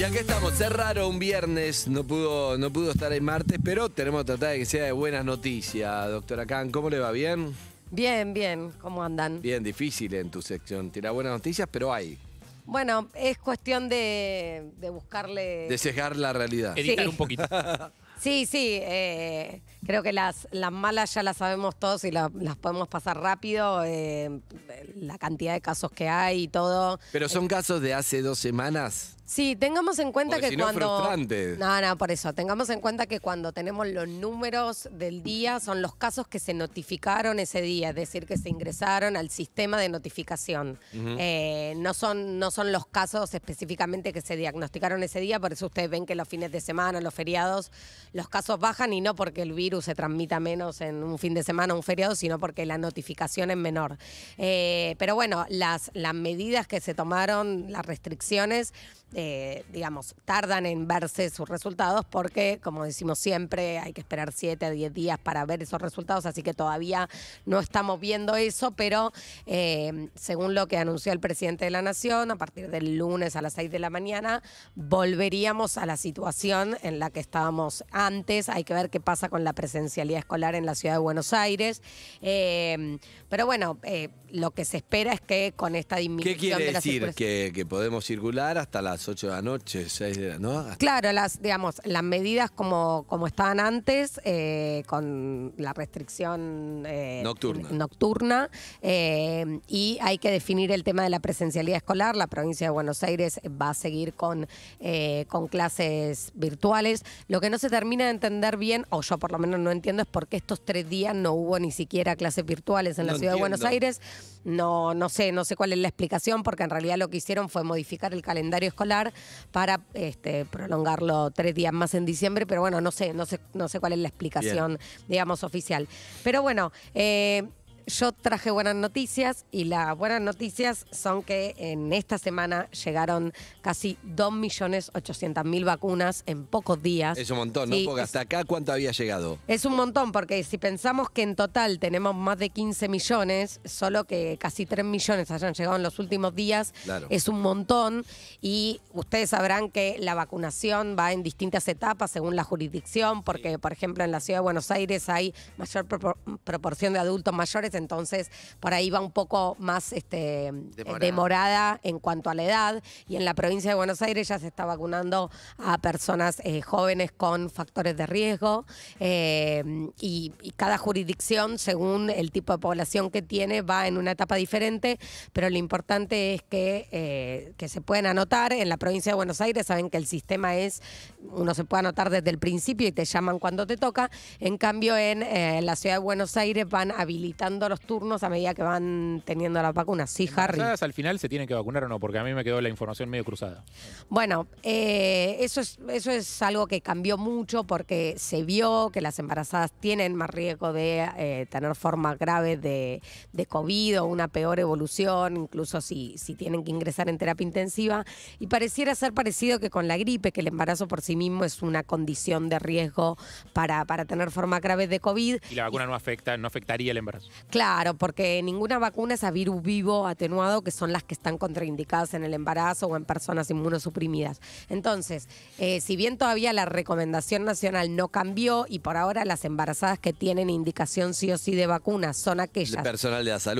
Y aquí estamos, cerraron raro un viernes, no pudo, no pudo estar el martes, pero tenemos que tratar de que sea de buenas noticias, doctora Khan. ¿Cómo le va? ¿Bien? Bien, bien, ¿cómo andan? Bien, difícil en tu sección. Tira buenas noticias, pero hay. Bueno, es cuestión de, buscarle. De cejar la realidad. Editar un poquito. Sí, sí. Eh, creo que las, las malas ya las sabemos todos y las podemos pasar rápido. eh, la cantidad de casos que hay y todo. Pero son eh, casos de hace dos semanas. Sí, tengamos en cuenta que cuando. frustrante. No, no, por eso. Tengamos en cuenta que cuando tenemos los números del día, son los casos que se notificaron ese día, es decir, que se ingresaron al sistema de notificación. Eh, no, son, no son los casos específicamente que se diagnosticaron ese día, por eso ustedes ven que los fines de semana, los feriados, los casos bajan y no porque el virus se transmita menos en un fin de semana, o un feriado, sino porque la notificación es menor. Eh, pero bueno, las, las medidas que se tomaron, las restricciones, eh, digamos, tardan en verse sus resultados porque, como decimos siempre, hay que esperar 7 a 10 días para ver esos resultados, así que todavía no estamos viendo eso, pero eh, según lo que anunció el presidente de la Nación, a partir del lunes a las 6 de la mañana, volveríamos a la situación en la que estábamos antes, hay que ver qué pasa con la presencialidad escolar en la ciudad de Buenos Aires. Em, pero bueno, eh, lo que se espera es que con esta disminución. ¿Qué quiere decir? Que, podemos circular hasta las 8 de la noche, 6 de la noche. Claro, las, digamos, las medidas como, como estaban antes, eh, con la restricción eh, nocturna. nocturna y hay que definir el tema de la presencialidad escolar. La provincia de Buenos Aires va a seguir con, con clases virtuales. Lo que no se termina termina de entender bien, o yo por lo menos no entiendo, es por qué estos tres días no hubo ni siquiera clases virtuales en la ciudad de Buenos Aires. No, no sé, no sé cuál es la explicación, porque en realidad lo que hicieron fue modificar el calendario escolar para este, prolongarlo tres días más en diciembre, pero bueno, no sé, no sé, no sé cuál es la explicación, digamos, oficial. Pero bueno, eh, yo traje buenas noticias y las buenas noticias son que en esta semana llegaron casi 2.800.000 vacunas en pocos días. Es un montón, ¿no? Porque hasta acá, ¿cuánto había llegado? Es un montón, porque si pensamos que en total tenemos más de 15 millones, solo que casi 3 millones hayan llegado en los últimos días, es un montón. Y ustedes sabrán que la vacunación va en distintas etapas según la jurisdicción, porque, por ejemplo, en la ciudad de Buenos Aires hay mayor proporción de adultos mayores, entonces por ahí va un poco más este, demorada. en cuanto a la edad. Y en la provincia de Buenos Aires ya se está vacunando a personas eh, jóvenes con factores de riesgo eh, y, cada jurisdicción, según el tipo de población que tiene, va en una etapa diferente, pero lo importante es que, eh, que se pueden anotar. En la provincia de Buenos Aires saben que el sistema es, uno se puede anotar desde el principio y te llaman cuando te toca. En cambio, en la ciudad de Buenos Aires van habilitando los turnos a medida que van teniendo las vacunas. Sí, Harry. al final se tienen que vacunar o no, porque a mí me quedó la información medio cruzada. Bueno, eh, eso, es, eso es algo que cambió mucho porque se vio que las embarazadas tienen más riesgo de eh, tener formas graves de, de, COVID o una peor evolución, incluso si, si tienen que ingresar en terapia intensiva. Y pareciera ser parecido que con la gripe, que el embarazo por sí mismo es una condición de riesgo para, para tener formas graves de COVID. Y la vacuna no afecta, no afectaría el embarazo. Claro, porque ninguna vacuna es a virus vivo atenuado, que son las que están contraindicadas en el embarazo o en personas inmunosuprimidas. Entonces, eh, si bien todavía la recomendación nacional no cambió y por ahora las embarazadas que tienen indicación sí o sí de vacuna son aquellas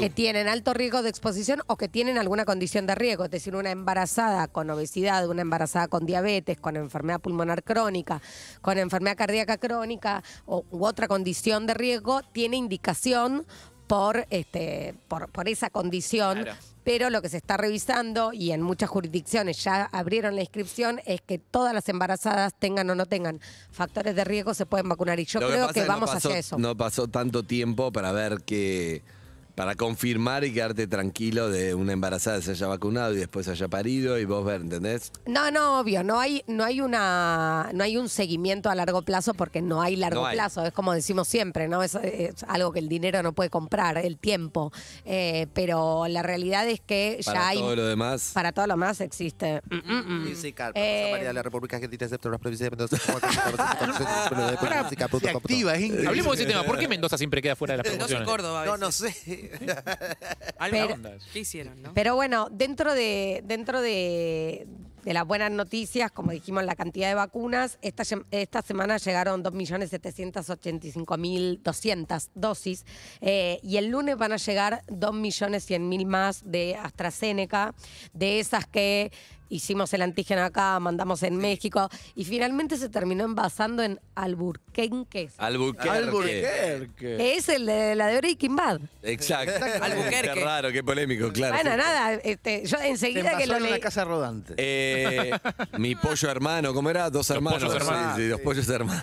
que tienen alto riesgo de exposición o que tienen alguna condición de riesgo, es decir, una embarazada con obesidad, una embarazada con diabetes, con enfermedad pulmonar crónica, con enfermedad cardíaca crónica o, u otra condición de riesgo, tiene indicación por, este, por, por esa condición. Pero lo que se está revisando, y en muchas jurisdicciones ya abrieron la inscripción, es que todas las embarazadas tengan o no tengan factores de riesgo, se pueden vacunar. Y yo creo que, vamos a hacer hacia eso. No pasó tanto tiempo para ver que para confirmar y quedarte tranquilo de una embarazada se haya vacunado y después haya parido y vos ver, ¿entendés? No, no, obvio, no hay, no hay una, no hay un seguimiento a largo plazo porque no hay largo plazo, es como decimos siempre, ¿no? Es, es algo que el dinero no puede comprar, el tiempo. Eh, pero la realidad es que ya hay Para todo lo demás. para todo lo más existe. Mm, mm, mm. la eh, República Argentina, excepto las provincias de Mendoza. Hablemos de ese tema. ¿Por qué Mendoza siempre queda fuera de las No Mendoza promociones? Córdoba. No, no sé. Pero- ¿Qué hicieron, Pero bueno, dentro de, dentro de, las buenas noticias, como dijimos, la cantidad de vacunas, esta, esta semana llegaron 2.785.200 dosis eh, y el lunes van a llegar 2.100.000 más de AstraZeneca, de esas que hicimos el antígeno acá, mandamos en México y finalmente se terminó envasando en Alburquerque. Albuquerque. Alburquerque. es el de la de Breaking Exacto. Albuquerque. Qué raro, qué polémico, claro. Bueno, nada, este, yo enseguida que lo en casa rodante. Eh, mi pollo hermano, ¿cómo era? Dos hermanos. pollos hermanos. Sí, pollos hermanos.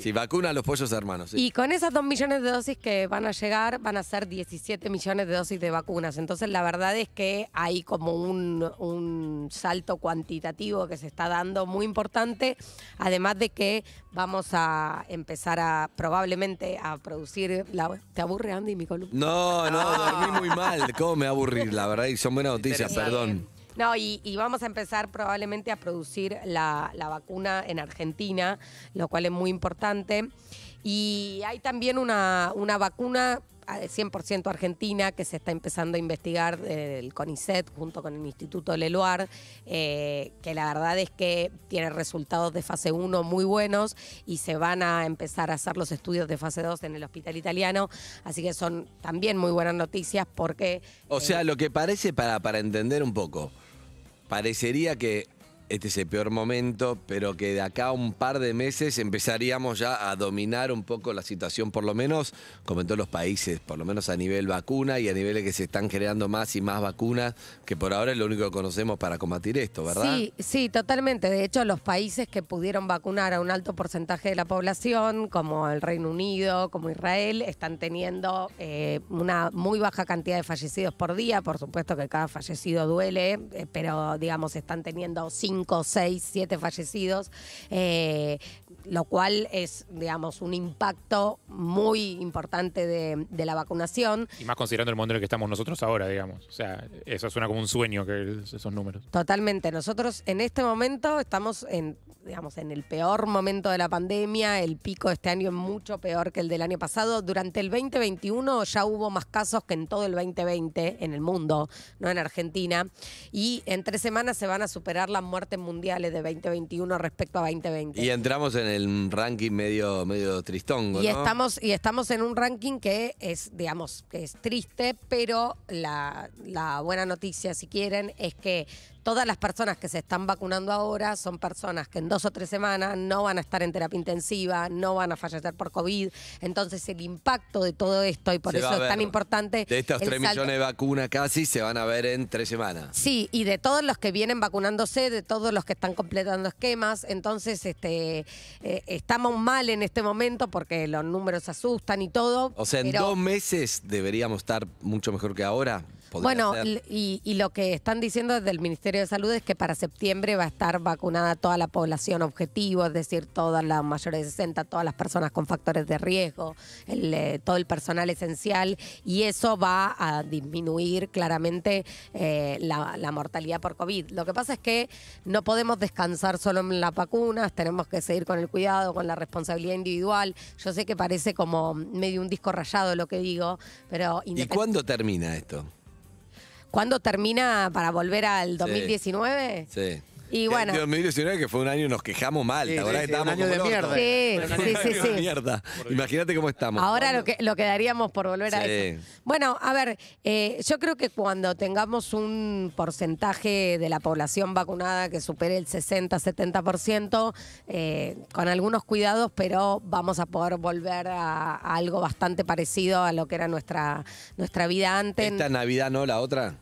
Sí. vacuna a los pollos hermanos. Y con esas dos millones de dosis que van a llegar, van a ser 17 millones de dosis de vacunas. Entonces, la verdad es que hay como un salto cuantitativo que se está dando muy importante, además de que vamos a empezar a probablemente a producir... La, ¿Te aburre Andy mi columna? No, no, dormí muy mal, ¿cómo me aburrir? La verdad, y son buenas noticias, perdón. No, y, y, vamos a empezar probablemente a producir la, la vacuna en Argentina, lo cual es muy importante. Y hay también una, una vacuna 100% ah, argentina que se está empezando a investigar el CONICET junto con el Instituto Leluar, eh, que la verdad es que tiene resultados de fase 1 muy buenos y se van a empezar a hacer los estudios de fase 2 en el hospital italiano, así que son también muy buenas noticias porque... O sea, eh, lo que parece para, para entender un poco, parecería que este es el peor momento, pero que de acá a un par de meses empezaríamos ya a dominar un poco la situación, por lo menos, comentó los países, por lo menos a nivel vacuna y a niveles que se están generando más y más vacunas, que por ahora es lo único que conocemos para combatir esto, ¿verdad? Sí, sí, totalmente. De hecho, los países que pudieron vacunar a un alto porcentaje de la población, como el Reino Unido, como Israel, están teniendo eh, una muy baja cantidad de fallecidos por día. Por supuesto que cada fallecido duele, eh, pero digamos, están teniendo cinco 5, 6, 7 fallecidos, eh, lo cual es, digamos, un impacto muy importante de, la vacunación. Y más considerando el mundo en el que estamos nosotros ahora, digamos. O sea, eso suena como un sueño, que esos números. Totalmente. Nosotros en este momento estamos en digamos, en el peor momento de la pandemia, el pico de este año es mucho peor que el del año pasado. Durante el 2021 ya hubo más casos que en todo el 2020 en el mundo, no en Argentina. Y en tres semanas se van a superar las muertes mundiales de 2021 respecto a 2020. Y entramos en el ranking medio, medio tristongo. Y, estamos, y estamos en un ranking que es, digamos, que es triste, pero la, la buena noticia, si quieren, es que todas las personas que se están vacunando ahora son personas que en dos o tres semanas no van a estar en terapia intensiva, no van a fallecer por COVID. Entonces el impacto de todo esto, y por eso es tan importante... De estos tres millones de vacunas casi se van a ver en tres semanas. Sí, y de todos los que vienen vacunándose, de todos los que están completando esquemas. Entonces este, eh, estamos mal en este momento porque los números asustan y todo. O sea, en dos meses deberíamos estar mucho mejor que ahora. Bueno, y, lo que están diciendo desde el Ministerio de Salud es que para septiembre va a estar vacunada toda la población objetivo, es decir, todas las mayores de 60, todas las personas con factores de riesgo, eh, todo el personal esencial, y eso va a disminuir claramente eh, la, la, mortalidad por COVID. Lo que pasa es que no podemos descansar solo en las vacunas, tenemos que seguir con el cuidado, con la responsabilidad individual. Yo sé que parece como medio un disco rayado lo que digo, pero... ¿Y cuándo termina esto? ¿Cuándo termina para volver al 2019? Sí. Y bueno. 2019 que fue un año nos quejamos mal, la verdad año de mierda. Sí, sí, sí, Imagínate cómo estamos. Ahora lo que, lo quedaríamos por volver a eso. Bueno, a ver, eh, yo creo que cuando tengamos un porcentaje de la población vacunada que supere el 60, 70%, eh, con algunos cuidados, pero vamos a poder volver a, a algo bastante parecido a lo que era nuestra, nuestra vida antes. ¿Esta Navidad no, la otra?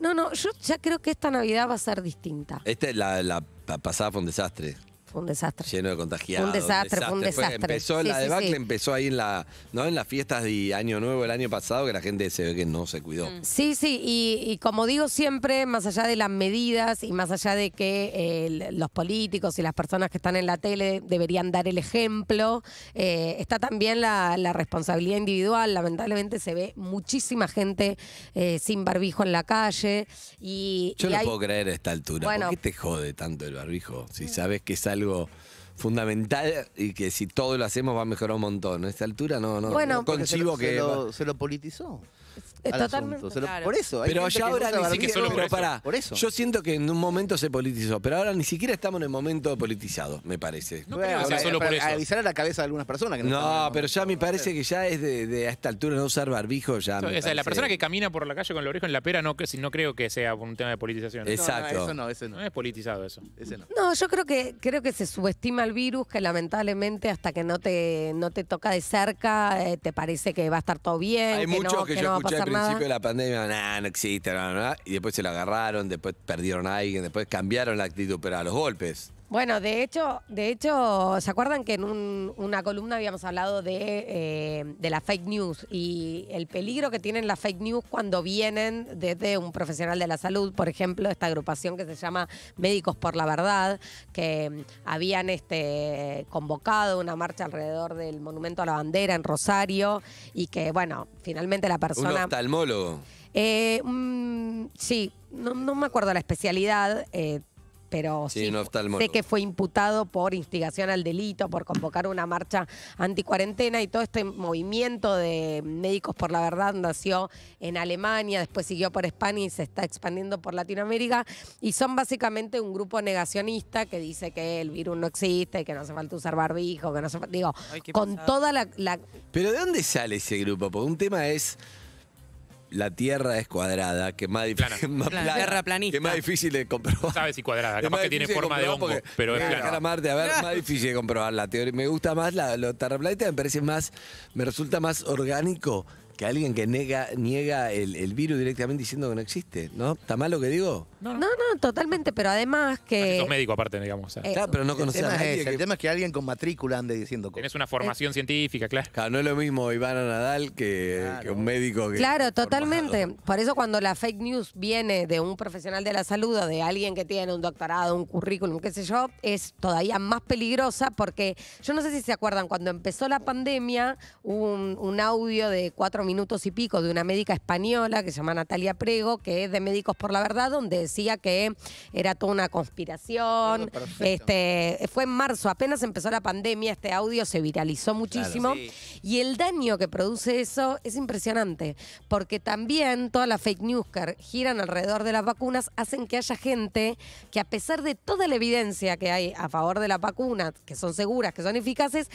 No, no, yo ya creo que esta Navidad va a ser distinta. Esta la, pasada fue un desastre. Fue un desastre. Lleno de contagiados. Un desastre, fue un desastre. empezó la debacle, empezó ahí en la, ¿no? En las fiestas de Año Nuevo el año pasado, que la gente se ve que no se cuidó. Mm. Sí, sí, y, como digo siempre, más allá de las medidas y más allá de que los políticos y las personas que están en la tele deberían dar el ejemplo, eh, está también la, responsabilidad individual. Lamentablemente se ve muchísima gente eh, sin barbijo en la calle. Y, Yo no puedo creer a esta altura. ¿Por qué te jode tanto el barbijo? Si mm. sabes que sale algo fundamental y que si todo lo hacemos va a mejorar un montón. A esta altura no, no. Bueno, que... Se lo, se lo politizó. Por eso. Pero ya ahora por Yo siento que en un momento se politizó, pero ahora ni siquiera estamos en el momento politizado, me parece. No Avisar a la cabeza de algunas personas. No, pero ya me parece que ya es de, a esta altura no usar barbijo ya. O sea, la persona que camina por la calle con los orejos en la pera no, no creo que sea un tema de politización. Exacto. eso no, ese no. es politizado eso. no. No, yo creo que creo que se subestima el virus, que lamentablemente hasta que no te no te toca de cerca eh, te parece que va a estar todo bien, Hay muchos que, yo escuché al principio de la pandemia, no existe, y después se lo agarraron, después perdieron a alguien, después cambiaron la actitud, pero a los golpes. Bueno, de hecho, de hecho, ¿se acuerdan que en un, una columna habíamos hablado de, eh, de la fake news y el peligro que tienen las fake news cuando vienen desde un profesional de la salud, por ejemplo, esta agrupación que se llama Médicos por la Verdad, que mm, habían este, convocado una marcha alrededor del Monumento a la Bandera en Rosario y que, bueno, finalmente la persona... Un oftalmólogo. Eh, mm, sí, no, me acuerdo la especialidad, eh, pero sí, sé que fue imputado por instigación al delito, por convocar una marcha anticuarentena y todo este movimiento de médicos por la verdad nació en Alemania, después siguió por España y se está expandiendo por Latinoamérica y son básicamente un grupo negacionista que dice que el virus no existe, que no hace falta usar barbijo, que no se digo, con toda la... Pero ¿de dónde sale ese grupo? Porque un tema es la Tierra es cuadrada, que más, más difícil de comprobar. Sabes si cuadrada, capaz que tiene forma de hongo, pero es plana. a ver, más difícil de comprobar la teoría. Me gusta más la, lo terraplanista, me parece más, me resulta más orgánico que alguien que niega el, el virus directamente diciendo que no existe, ¿no? ¿Está mal lo que digo? No, no, totalmente, pero además que... médico aparte, digamos. pero no El a el tema es que alguien con matrícula ande diciendo cosas. Tienes una formación eh, científica, claro. Claro, no es lo mismo Ivana Nadal que, un médico Claro, totalmente. Por eso cuando la fake news viene de un profesional de la salud o de alguien que tiene un doctorado, un currículum, qué sé yo, es todavía más peligrosa porque yo no sé si se acuerdan, cuando empezó la pandemia un audio de cuatro minutos y pico de una médica española que se llama Natalia Prego, que es de Médicos por la Verdad, donde decía que era toda una conspiración. Este, fue en marzo, apenas empezó la pandemia, este audio se viralizó muchísimo. Y el daño que produce eso es impresionante, porque también todas las fake news que giran alrededor de las vacunas hacen que haya gente que a pesar de toda la evidencia que hay a favor de las vacunas, que son seguras, que son eficaces,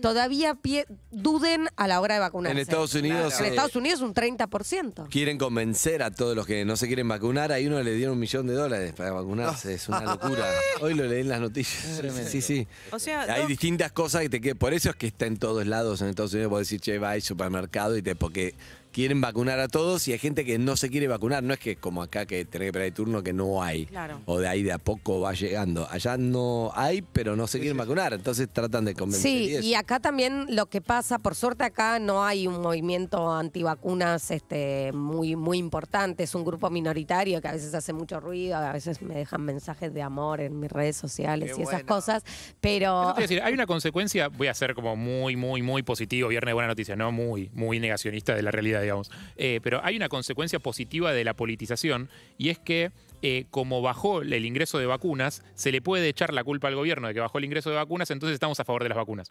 todavía duden a la hora de vacunarse. En Estados Unidos... Eh, en Estados Unidos un 30%. Quieren convencer a todos los que no se quieren vacunar, ahí uno le dio un millón de dólares para vacunarse, es una locura. Hoy lo leí en las noticias. Sí, sí. O sea, Hay distintas cosas que te quedan. Por eso es que está en todos lados en Estados Unidos. vos decir, che, va al supermercado y te. Porque quieren vacunar a todos y hay gente que no se quiere vacunar. No es que como acá que tenés que esperar el turno que no hay. Claro. O de ahí de a poco va llegando. Allá no hay, pero no se quieren vacunar. Entonces tratan de convencer. Sí, y, acá también lo que pasa, por suerte acá no hay un movimiento antivacunas este, muy, muy importante. Es un grupo minoritario que a veces hace mucho ruido, a veces me dejan mensajes de amor en mis redes sociales y esas cosas. Pero. decir, hay una consecuencia, voy a ser como muy, muy, muy positivo, viernes buena noticia, no muy, muy negacionista de la realidad eh, pero hay una consecuencia positiva de la politización y es que eh, como bajó el ingreso de vacunas, se le puede echar la culpa al gobierno de que bajó el ingreso de vacunas, entonces estamos a favor de las vacunas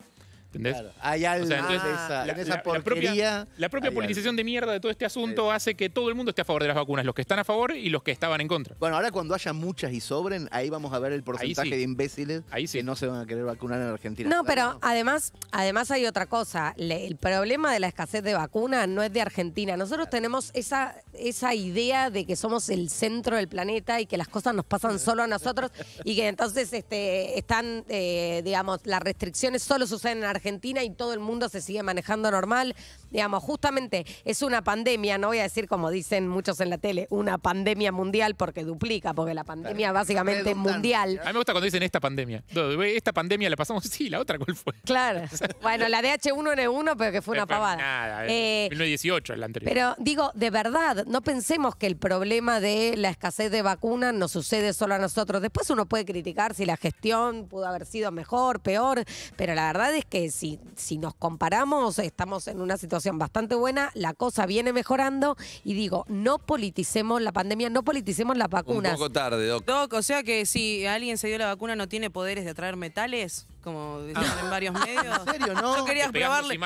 hay algo la, propia, la politización de mierda de todo este asunto hace que todo el mundo esté a favor de las vacunas, los que están a favor y los que estaban en contra. Bueno, ahora cuando haya muchas y sobren, ahí vamos a ver el porcentaje de imbéciles ahí sí. que no se van a querer vacunar en Argentina. No, pero además, además hay otra cosa. el problema de la escasez de vacunas no es de Argentina. Nosotros tenemos esa, esa idea de que somos el centro del planeta y que las cosas nos pasan solo a nosotros y que entonces este, están, eh, digamos, las restricciones solo suceden en Argentina Argentina y todo el mundo se sigue manejando normal. Digamos, justamente es una pandemia, no voy a decir como dicen muchos en la tele, una pandemia mundial porque duplica, porque la pandemia básicamente es mundial. A mí me gusta cuando dicen esta pandemia. Esta pandemia la pasamos, sí, la otra, ¿cuál fue? Claro. bueno, la de H1N1, pero que fue una eh, pavada. Nada, eh, 1918 eh, la anterior. Pero digo, de verdad, no pensemos que el problema de la escasez de vacunas nos sucede solo a nosotros. Después uno puede criticar si la gestión pudo haber sido mejor, peor, pero la verdad es que si, si nos comparamos, estamos en una situación bastante buena, la cosa viene mejorando y digo, no politicemos la pandemia, no politicemos las vacunas. Un poco tarde, Doc. o sea que si alguien se dio la vacuna no tiene poderes de atraer metales como ah. decían en varios medios. ¿En serio, no? Yo quería probarle,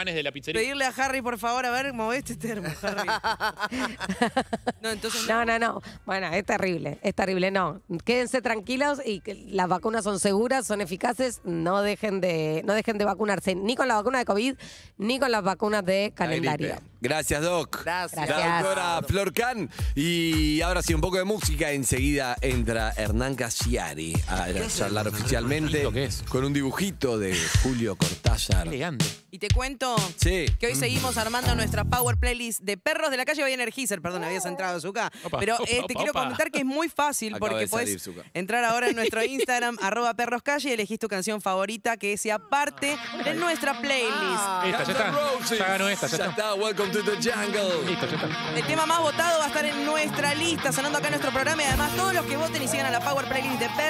pedirle a Harry, por favor, a ver, mueve este termo, Harry. no, no. No, no, Bueno, es terrible, es terrible. No, quédense tranquilos y que las vacunas son seguras, son eficaces. No dejen de, no dejen de vacunarse ni con la vacuna de COVID ni con las vacunas de calendario. Gracias, Doc. Gracias. La doctora Flor Can. Y ahora sí, un poco de música. Enseguida entra Hernán Casiari a charlar oficialmente. Con un dibujito de Julio Cortázar. Y te cuento que hoy seguimos armando nuestra Power Playlist de Perros de la Calle. a Energizer, perdón, habías oh. entrado, Zuka. Pero eh, te quiero comentar que es muy fácil porque puedes entrar ahora en nuestro Instagram, arroba perroscalle, y elegís tu canción favorita que sea parte de nuestra playlist. Ah. ya está. Ya esta, ya, está. Welcome to the jungle. El tema más votado va a estar en nuestra lista, sonando acá en nuestro programa. Y además, todos los que voten y sigan a la Power Playlist de Perros.